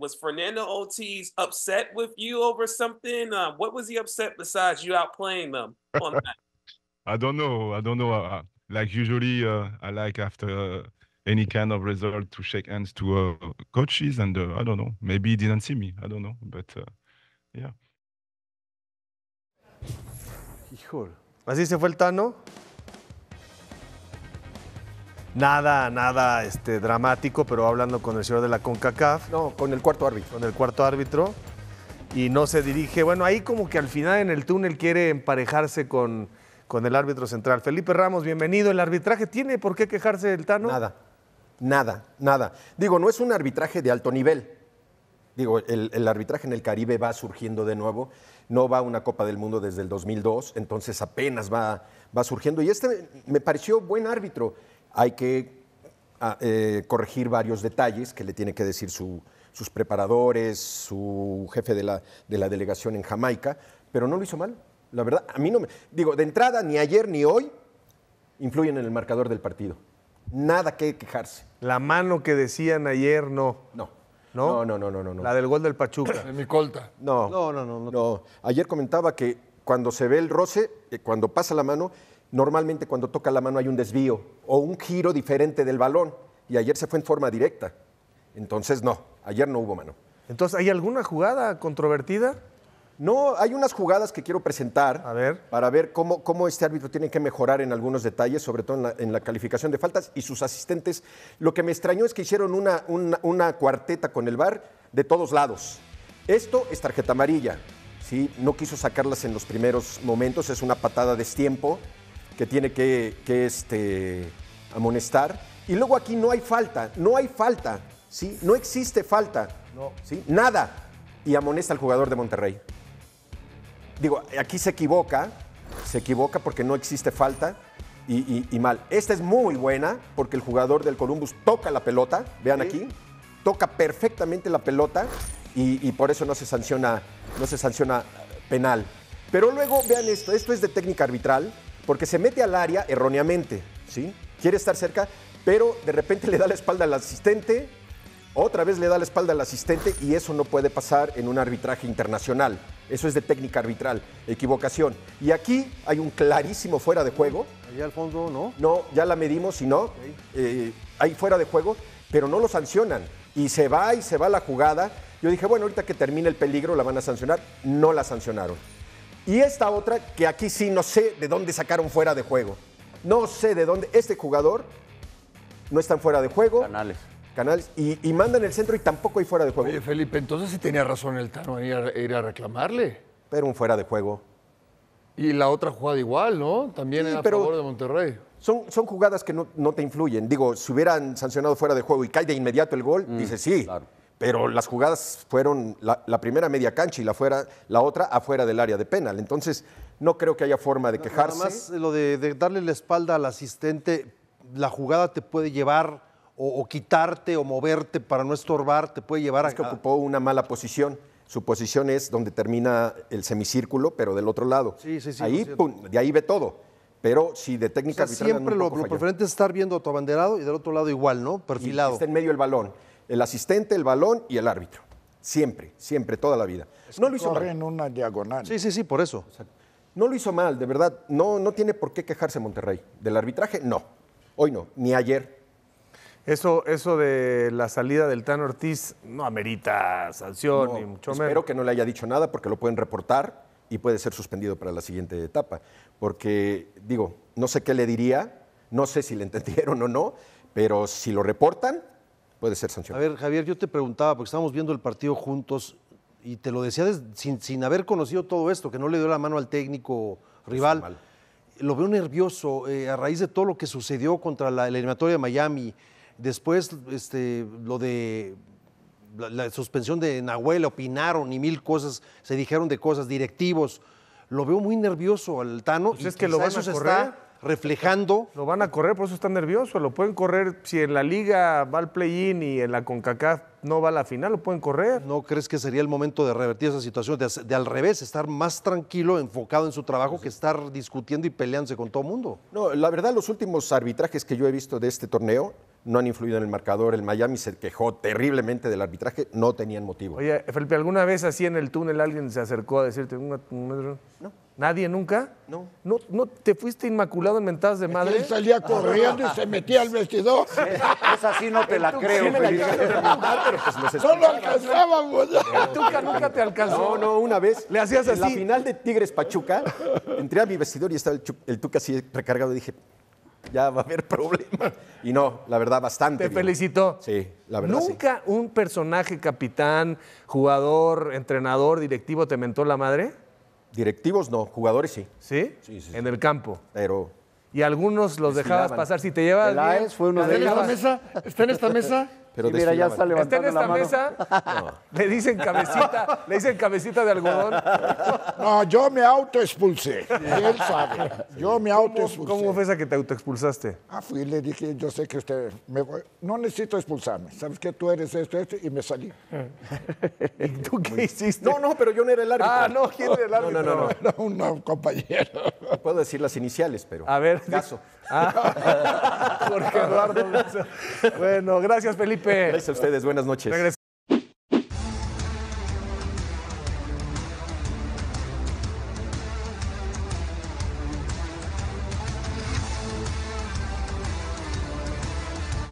was Fernando Ortiz upset with you over something? Uh, what was he upset besides you outplaying them I don't know. I don't know. Uh, like usually, uh, I like after uh, any kind of result to shake hands to uh, coaches, and uh, I don't know. Maybe he didn't see me. I don't know. But yeah. Híjole. Así se fue el Tano. Nada, nada este, dramático, pero hablando con el señor de la CONCACAF. No, con el cuarto árbitro. Con el cuarto árbitro. Y no se dirige. Bueno, ahí como que al final en el túnel quiere emparejarse con, el árbitro central. Felipe Ramos, bienvenido. ¿El arbitraje tiene por qué quejarse del Tano? Nada, nada, nada. Digo, no es un arbitraje de alto nivel. Digo, el, arbitraje en el Caribe va surgiendo de nuevo. No va a una Copa del Mundo desde el 2002, entonces apenas va surgiendo. Y este me pareció buen árbitro hay que ah, eh, corregir varios detalles que le tiene que decir sus preparadores, su jefe de la, delegación en Jamaica, pero no lo hizo mal. La verdad, a mí no me. Digo, de entrada, ni ayer ni hoy influyen en el marcador del partido. Nada que quejarse. La mano que decían ayer, no. No. ¿No? No, no, no, no, La del gol del Pachuca. De mi colta. No, no, no. no. no. Ayer comentaba que cuando se ve el roce, eh, cuando pasa la mano, Normalmente cuando toca la mano hay un desvío o un giro diferente del balón y ayer se fue en forma directa. Entonces no, ayer no hubo mano. Entonces, ¿hay alguna jugada controvertida? No, hay unas jugadas que quiero presentar para ver cómo, este árbitro tiene que mejorar en algunos detalles, sobre todo en la, calificación de faltas y sus asistentes. Lo que me extrañó es que hicieron una, cuarteta con el bar de todos lados. Esto es tarjeta amarilla. ¿sí? No quiso sacarlas en los primeros momentos, es una patada de estiempo que tiene que, este, amonestar. Y luego aquí no hay falta, no hay falta, ¿sí? No existe falta, no. ¿sí? Nada. Y amonesta al jugador de Monterrey. Digo, aquí se equivoca, se equivoca porque no existe falta y, mal. Esta es muy buena porque el jugador del Columbus toca la pelota, vean aquí, toca perfectamente la pelota y, y, por eso no se sanciona, no se sanciona penal. Pero luego, vean esto, esto es de técnica arbitral, porque se mete al área erróneamente, ¿sí? Quiere estar cerca, pero de repente le da la espalda al asistente, otra vez le da la espalda al asistente y eso no puede pasar en un arbitraje internacional. Eso es de técnica arbitral, equivocación. Y aquí hay un clarísimo fuera de juego. Allá al fondo, ¿no? No, ya la medimos y no. Eh, hay fuera de juego, pero no lo sancionan. Y se va y se va la jugada. Yo dije, bueno, ahorita que termine el peligro la van a sancionar. No la sancionaron. Y esta otra, que aquí sí no sé de dónde sacaron fuera de juego. No sé de dónde. Este jugador no está fuera de juego. Canales. Canales. Y, manda en el centro y tampoco hay fuera de juego. Oye, Felipe, entonces sí tenía razón el Tano en ir a, reclamarle. Pero un fuera de juego. Y la otra jugada igual, ¿no? También era a favor de Monterrey. Son, son jugadas que no, te influyen. Digo, si hubieran sancionado fuera de juego y cae de inmediato el gol, mm, dice sí. Claro pero las jugadas fueron la, primera media cancha y la, la otra afuera del área de penal. Entonces, no creo que haya forma de quejarse. Además, lo de, darle la espalda al asistente, la jugada te puede llevar o, quitarte o moverte para no estorbar, te puede llevar es a... que ocupó una mala posición. Su posición es donde termina el semicírculo, pero del otro lado. Sí, sí, sí. Ahí, de ahí ve todo pero si de técnica siempre lo, preferente es estar viendo a tu abanderado y del otro lado igual, ¿no? Perfilado. Y está en medio el balón el asistente, el balón y el árbitro. Siempre, siempre, toda la vida. no lo hizo mal. en una diagonal. Sí, sí, sí, por eso. no lo hizo mal, de verdad. No, no tiene por qué quejarse Monterrey. Del arbitraje, no. Hoy no, ni ayer. Eso, eso de la salida del Tan Ortiz no amerita sanción, ni mucho menos. Espero que no le haya dicho nada porque lo pueden reportar y puede ser suspendido para la siguiente etapa. Porque, digo, no sé qué le diría, no sé si le entendieron o no, pero si lo reportan, puede ser sancionado. A ver, Javier, yo te preguntaba, porque estábamos viendo el partido juntos y te lo decía sin, sin, haber conocido todo esto, que no le dio la mano al técnico rival. lo veo nervioso eh, a raíz de todo lo que sucedió contra la, eliminatoria de Miami. Después, este, lo de la, suspensión de Nahuel, opinaron y mil cosas, se dijeron de cosas, directivos. Lo veo muy nervioso al Tano. Pues es que lo vas a correr reflejando. Lo van a correr, por eso están nerviosos. Lo pueden correr si en la liga va al play-in y en la CONCACAF no va a la final, lo pueden correr. ¿No crees que sería el momento de revertir esa situación, de, al revés, estar más tranquilo, enfocado en su trabajo, que estar discutiendo y peleándose con todo el mundo? No, la verdad, los últimos arbitrajes que yo he visto de este torneo no han influido en el marcador. El Miami se quejó terriblemente del arbitraje, no tenían motivo. Oye, Felipe, ¿alguna vez así en el túnel alguien se acercó a decirte No. ¿Nadie nunca? No. ¿No, no te fuiste inmaculado en mentadas de madre? Él salía corriendo y se metía al vestidor. es así no te la creo, Felipe. Pues no tuca ¿Nunca, te alcanzó? No, no, una vez. Le hacías así. En la final de Tigres Pachuca, entré a mi vestidor y estaba el Tuca así recargado y dije, ya va a haber problemas. Y no, la verdad, bastante. Te felicito. Sí, la verdad. ¿Nunca un personaje, capitán, jugador, entrenador, directivo te mentó la madre? Directivos no, jugadores sí. ¿Sí? Sí, sí. En el campo. Pero. Y algunos los dejabas pasar. Si te llevas. E fue uno de ellos. ¿Está en esta mesa? ¿Está en esta mesa? Pero mira, ya está levantando Está en la esta mesa, le dicen cabecita, le dicen cabecita de algodón. No, yo me autoexpulsé. Él sabe. Yo me autoexpulsé. ¿Cómo fue esa que te autoexpulsaste? Ah, fui y le dije, yo sé que usted me No necesito expulsarme. ¿Sabes qué? Tú eres esto, esto, y me salí. ¿Y tú qué hiciste? No, no, pero yo no era el árbitro. Ah, no, ¿quién era el árbitro? No, no, no. Era un compañero. Puedo decir las iniciales, pero. A ver. Caso. Ah, porque Eduardo. Bueno, gracias, Felipe. Gracias a ustedes, buenas noches.